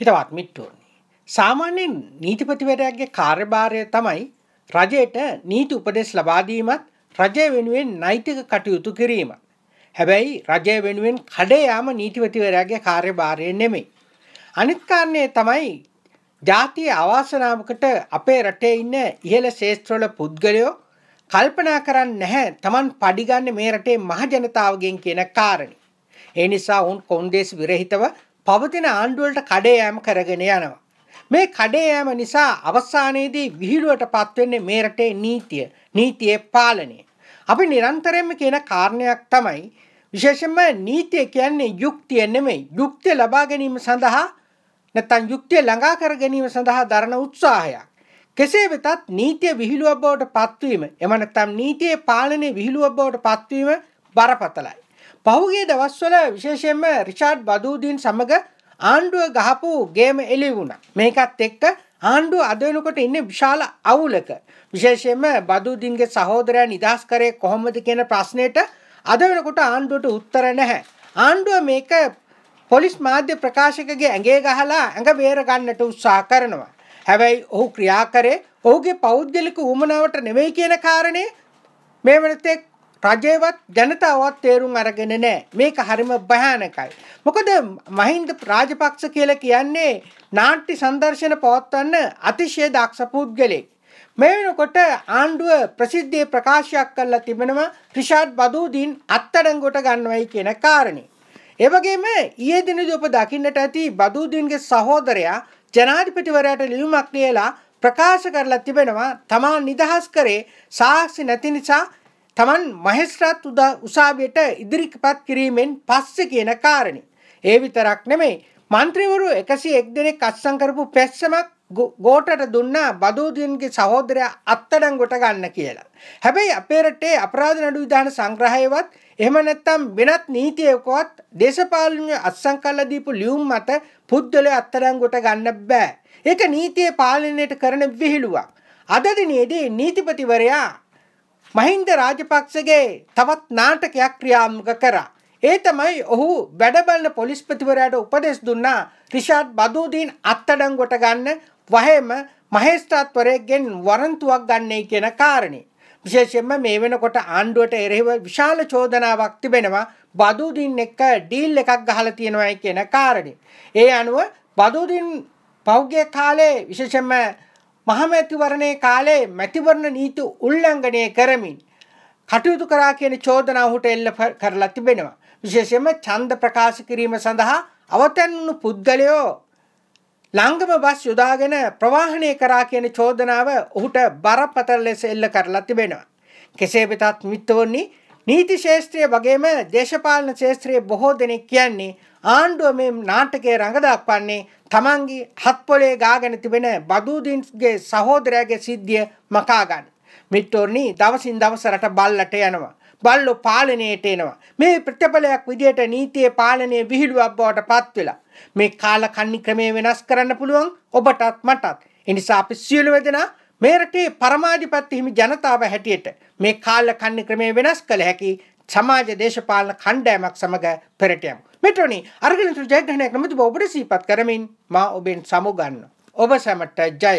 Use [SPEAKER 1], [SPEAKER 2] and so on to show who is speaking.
[SPEAKER 1] හිතවත් මිට්ටෝනි. සාමාන්‍යෙන් නීතිපතිවරයක්ගේ කාර්යභාරය තමයි රජයට නීති උපදෙස් ලබාදීමත් රජය වෙනුවෙන් නෛතික කටයුතු කිරීම. හැබැයි රජය වෙනුවෙන් කඩයාම නීතිවතිවරයාගේ කාර්යභාරය නෙමේ. අනිත්කාරණය තමයි ජාතිය අවාසනාවකට අපේ රටේ ඉන්න ඉහළ ශේෂත්‍රවල පුද්ගලයෝ කල්පනා කරන්න නැහැ තමන් පඩිගන්න මේ රටේ මහජනතාවගෙන් කියන කාරණ. ඒ නිසා ඔවුන් කොන්දේස් විරහිතව පවතින ආණ්ඩුවලට කඩේ යෑම කරගෙන යනවා. මේ කඩේ යෑම නිසා අවසානයේදී විහිළුවට පත්වෙන්නේ මේ රටේ නීතිය, නීතියේ පාලනය. අපි නිරන්තරයෙන්ම කියන කාරණයක් තමයි විශේෂයෙන්ම නීතිය කියන්නේ යුක්තිය නෙමෙයි. යුක්තිය ලබා ගැනීම සඳහා නැත්නම් යුක්තිය ළඟා කර ගැනීම සඳහා දරන උත්සාහයක්. කෙසේ වෙතත් නීතිය විහිළුවක් බවට පත්වීම, එම නැත්නම් නීතියේ පාලනය විහිළුවක් බවට පත්වීම බරපතලයි. පහුගේ දවස්වල විශේෂයෙන්ම රිචාඩ් බදූදීන් සමඟ ආණ්ඩුව ගහපු ගේම එලි වුණ. මේකත් එක්ක ආණ්ඩුව අදවනකොට ඉන්න විශාල අවුලක. විශේෂයෙන්ම බදූදින්ගේ සහෝදරය නිදහස් කරේ කොහොමද කියන ප්‍රශ්නයට අද වෙනකොට ආණ්ඩුවට උත්තර නැහැ. ආණ්ඩුව මේක පොලිස් මාධ්‍ය ප්‍රකාශකගේ ඇගේ ගහලා ඇඟ බේර ගන්නට උත්සාහ කරනවා. හැබැයි ඔහු ක්‍රියා කරේ ඔහුගේ පෞද්ගලික වුමනාවට නෙමෙයි කියන කාරණේ මේ වෙනතෙක් රජයවත් ජනතාවත් තේරුම් අරගෙන නෑ මේක හරිම භයානකයි. මොකද මහින්ද රාජපක්ෂ කියල කියන්නේ නාට්‍ය සංදර්ශන පවත්වන්න අතිශය දක්ෂ පුද්ගලෙක්. මේ වෙනකොට ආණ්ඩුව ප්‍රසිද්ධියේ ප්‍රකාශයක් කරලා තිබෙනවා රිෂාඩ් බදූදීන් අත්අඩංගුවට ගන්නවයි කියන කාරණේ. ඒ වගේම ඊයේ දිනේදී ඔබ දකින්නට ඇති බදූදීන්ගේ සහෝදරයා ජනාධිපතිවරයාට ලියුමක් ලියලා ප්‍රකාශ කරලා තිබෙනවා තමා නිදහස් කරේ සාක්ෂි නැති නිසා තමන් මහෙස්ත්‍රාත් උසාවියට ඉදිරිපත් කිරීමෙන් පස්සේ කියන කාරණේ. ඒ විතරක් නෙමෙයි මන්ත්‍රීවරු 101 දෙනෙක් අත්සන් කරපු පැස්සමක් ගෝටට දුන්නා බදෝදියන්ගේ සහෝදරයා අත්අඩංගුවට ගන්න කියලා. හැබැයි අපේ රටේ අපරාධ නඩු විධාන සංග්‍රහයවත් එහෙම නැත්නම් වෙනත් නීතියකවත් දේශපාලනය අත්සන් කළා දීපු ලියුම් මත පුද්දලේ අත්අඩංගුවට ගන්න බෑ. ඒක නීතියේ පාලනයට කරන විහිළුවක්. අද දිනේදී නීතිපතිවරයා මහින්ද රාජපක්ෂගේ තවත් නාටකයක් ක්‍රියාත්මක කරා. ඒ තමයි ඔහු වැඩබලන පොලිස්පතිවරයාට උපදෙස් දුන්නා රිෂාඩ් බදූදීන් අත්අඩංගුවට ගන්න වහේම මහේස්ත්‍රාත්වරයෙක්ගෙන් වරන්තුවක් ගන්නයි කියන කාරණේ. විශේෂයෙන්ම මේ වෙනකොට ආණ්ඩුවට එරෙහිව විශාල චෝදනාවක් තිබෙනවා බදූදීන් එක්ක ඩීල් එකක් ගහලා තියෙනවායි කියන කාරණේ. ඒ අනුව බදූදීන් පෞගේ කාලේ විශේෂයෙන්ම මහමැතිවරණයේ කාලේ මැතිවරණ නීති උල්ලංඝනය කරමින් කටයුතු කරා කියන චෝදනා ඔහුට එල්ල කරලා තිබෙනවා. විශේෂයෙන්ම ඡන්ද ප්‍රකාශ කිරීම සඳහා අවතැන් වුණු පුද්ගලයෝ ලංගම බස් යොදාගෙන ප්‍රවාහනය කරා කියන චෝදනාව ඔහුට බරපතල ලෙස එල්ල කරලා තිබෙනවා. කෙසේ වෙතත් මිත්‍රවනි නීති ශාස්ත්‍රය වගේම දේශපාලන ශාස්ත්‍රයේ බොහෝ දෙනෙක් කියන්නේ ආණ්ඩුව මේ නාටකයේ රඟ දක්වන්නේ තමන්ගේ හත් පොලේ ගාගෙන තිබෙන බදූදින්ගේ සහෝදරයාගේ සිද්ධිය මකා ගන්න. මිට්ටෝර්නි දවසින් දවස රට බල්ලට යනවා. බල්ලෝ පාලනයට එනවා. මේ ප්‍රතිඵලයක් විදියට නීතියේ පාලනය විහිළුවක් බවට පත් වෙලා මේ කාල කන්නි ක්‍රමය වෙනස් කරන්න පුළුවන් ඔබටත් මටත්. එනිසා අපි සියලු දෙනා මේ රටේ පරමාධිපත්‍ය හිමි ජනතාව හැටියට මේ කාල කන්නි ක්‍රමය වෙනස් කළ හැකි සමාජ දේශපාලන කණ්ඩෑමක් සමග පෙරට යමු. මෙට්‍රොනි අර්ගලන්තු ජයග්‍රහණයක් නොමැතිව ඔබට සීපත් කරමින් මා ඔබෙන් සමුගන්න. ඔබ සැමට ජය.